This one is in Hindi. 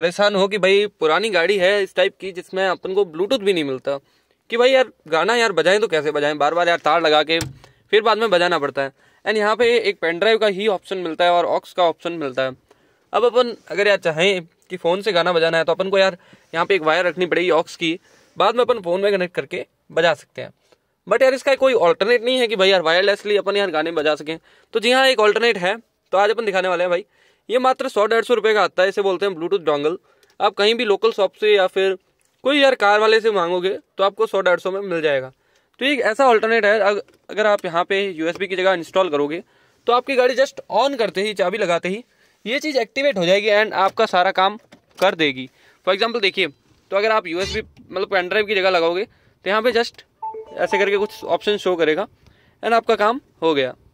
परेशान हो कि भाई पुरानी गाड़ी है इस टाइप की जिसमें अपन को ब्लूटूथ भी नहीं मिलता कि भाई यार गाना यार बजाएं तो कैसे बजाएं बार बार यार तार लगा के फिर बाद में बजाना पड़ता है एंड यहाँ पे एक पेन ड्राइव का ही ऑप्शन मिलता है और ऑक्स का ऑप्शन मिलता है अब अपन अगर यार चाहें कि फ़ोन से गाना बजाना है तो अपन को यार यहाँ पे एक वायर रखनी पड़ेगी ऑक्स की बाद में अपन फ़ोन में कनेक्ट करके बजा सकते हैं बट यार इसका कोई ऑल्टरनेट नहीं है कि भाई यार वायरलेसली अपन यार गाने बजा सकें तो जी हाँ एक ऑल्टरनेट है तो आज अपन दिखाने वाले हैं भाई ये मात्र सौ डेढ़ सौ रुपये का आता है इसे बोलते हैं ब्लूटूथ डोंगल आप कहीं भी लोकल शॉप से या फिर कोई यार कार वाले से मांगोगे तो आपको सौ डेढ़ सौ में मिल जाएगा तो एक ऐसा ऑल्टरनेट है अगर आप यहाँ पे यू की जगह इंस्टॉल करोगे तो आपकी गाड़ी जस्ट ऑन करते ही चाबी लगाते ही ये चीज़ एक्टिवेट हो जाएगी एंड आपका सारा काम कर देगी फॉर एग्जाम्पल देखिए तो अगर आप यू मतलब पेन ड्राइव की जगह लगाओगे तो यहाँ पर जस्ट ऐसे करके कुछ ऑप्शन शो करेगा एंड आपका काम हो गया